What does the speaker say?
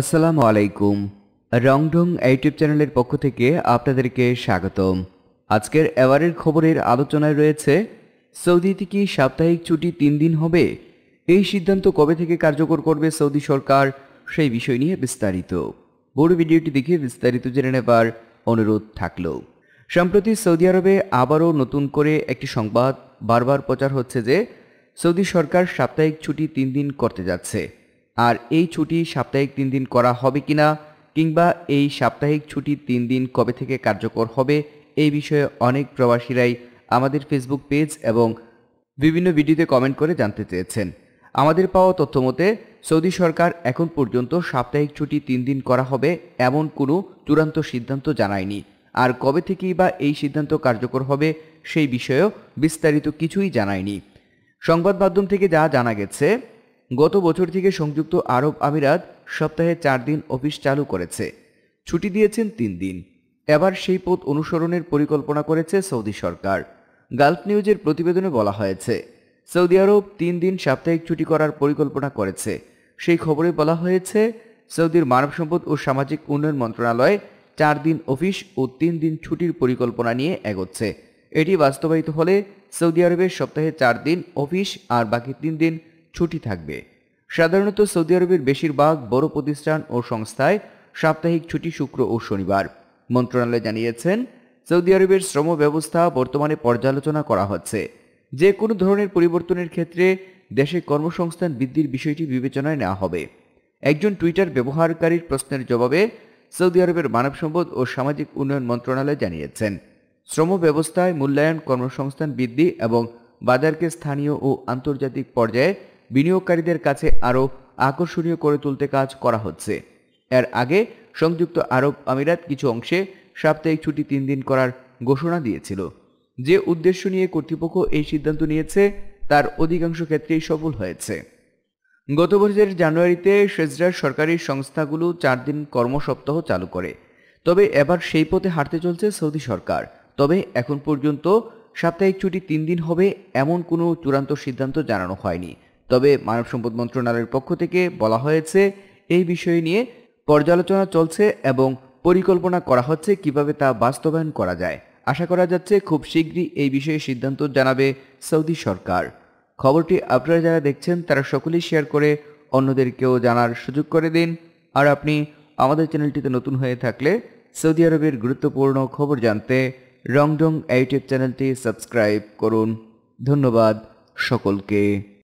আসসালামু আলাইকুম রংডং ইউটিউব চ্যানেলের পক্ষ থেকে আপনাদেরকে স্বাগতম আজকের এবারের খবরের আলোচনায় রয়েছে সৌদিতে কি সাপ্তাহিক ছুটি তিন দিন হবে এই সিদ্ধান্ত কবে থেকে কার্যকর করবে সৌদি সরকার সেই বিষয় নিয়ে বিস্তারিত বড় ভিডিওটি দেখে বিস্তারিত জেনে নেবার অনুরোধ থাকল সম্প্রতি সৌদি আরবে আবারও নতুন করে একটি সংবাদ বারবার প্রচার হচ্ছে যে সৌদি সরকার সাপ্তাহিক ছুটি তিন দিন করতে যাচ্ছে আর এই ছুটি সাপ্তাহিক তিন দিন করা হবে কি না কিংবা এই সাপ্তাহিক ছুটি তিন দিন কবে থেকে কার্যকর হবে এই বিষয়ে অনেক প্রবাসীরাই আমাদের ফেসবুক পেজ এবং বিভিন্ন ভিডিওতে কমেন্ট করে জানতে চেয়েছেন আমাদের পাওয়া তথ্য মতে সৌদি সরকার এখন পর্যন্ত সাপ্তাহিক ছুটি তিন দিন করা হবে এমন কোনো চূড়ান্ত সিদ্ধান্ত জানায়নি আর কবে থেকেই বা এই সিদ্ধান্ত কার্যকর হবে সেই বিষয়েও বিস্তারিত কিছুই জানায়নি সংবাদ মাধ্যম থেকে যা জানা গেছে গত বছর থেকে সংযুক্ত আরব আমিরাত সপ্তাহে চার দিন অফিস চালু করেছে ছুটি দিয়েছেন তিন দিন এবার সেই পথ অনুসরণের পরিকল্পনা করেছে সৌদি সরকার গালফ নিউজের প্রতিবেদনে বলা হয়েছে সৌদি আরব তিন দিন সাপ্তাহিক ছুটি করার পরিকল্পনা করেছে সেই খবরে বলা হয়েছে সৌদির মানব সম্পদ ও সামাজিক উন্নয়ন মন্ত্রণালয় চার দিন অফিস ও তিন দিন ছুটির পরিকল্পনা নিয়ে এগোচ্ছে এটি বাস্তবায়িত হলে সৌদি আরবের সপ্তাহে চার দিন অফিস আর বাকি তিন দিন ছুটি থাকবে সাধারণত সৌদি আরবের বেশিরভাগ বড় প্রতিষ্ঠান ও সংস্থায় সাপ্তাহিক ছুটি শুক্র ও শনিবার মন্ত্রণালয় জানিয়েছেন সৌদি আরবের শ্রম ব্যবস্থা বর্তমানে পর্যালোচনা করা হচ্ছে যে কোনো ধরনের পরিবর্তনের ক্ষেত্রে দেশে কর্মসংস্থান বৃদ্ধির বিষয়টি বিবেচনায় নেওয়া হবে একজন টুইটার ব্যবহারকারীর প্রশ্নের জবাবে সৌদি আরবের মানব সম্পদ ও সামাজিক উন্নয়ন মন্ত্রণালয় জানিয়েছেন শ্রম ব্যবস্থায় মূল্যায়ন কর্মসংস্থান বৃদ্ধি এবং বাজারকে স্থানীয় ও আন্তর্জাতিক পর্যায়ে বিনিয়োগকারীদের কাছে আরও আকর্ষণীয় করে তুলতে কাজ করা হচ্ছে এর আগে সংযুক্ত আরব আমিরাত কিছু অংশে সাপ্তাহিক ছুটি তিন দিন করার ঘোষণা দিয়েছিল যে উদ্দেশ্য নিয়ে কর্তৃপক্ষ এই সিদ্ধান্ত নিয়েছে তার অধিকাংশ ক্ষেত্রেই সফল হয়েছে গত বছরের জানুয়ারিতে সেজরার সরকারি সংস্থাগুলো চার দিন কর্মসপ্তাহ চালু করে তবে এবার সেই পথে হাঁটতে চলছে সৌদি সরকার তবে এখন পর্যন্ত সাপ্তাহিক ছুটি তিন দিন হবে এমন কোনো চূড়ান্ত সিদ্ধান্ত জানানো হয়নি তবে মানব সম্পদ মন্ত্রণালয়ের পক্ষ থেকে বলা হয়েছে এই বিষয় নিয়ে পর্যালোচনা চলছে এবং পরিকল্পনা করা হচ্ছে কিভাবে তা বাস্তবায়ন করা যায় আশা করা যাচ্ছে খুব শীঘ্রই এই বিষয়ে সিদ্ধান্ত জানাবে সৌদি সরকার খবরটি আপনারা যারা দেখছেন তারা সকলেই শেয়ার করে অন্যদেরকেও জানার সুযোগ করে দিন আর আপনি আমাদের চ্যানেলটিতে নতুন হয়ে থাকলে সৌদি আরবের গুরুত্বপূর্ণ খবর জানতে রংডং ইউটিউব চ্যানেলটি সাবস্ক্রাইব করুন ধন্যবাদ সকলকে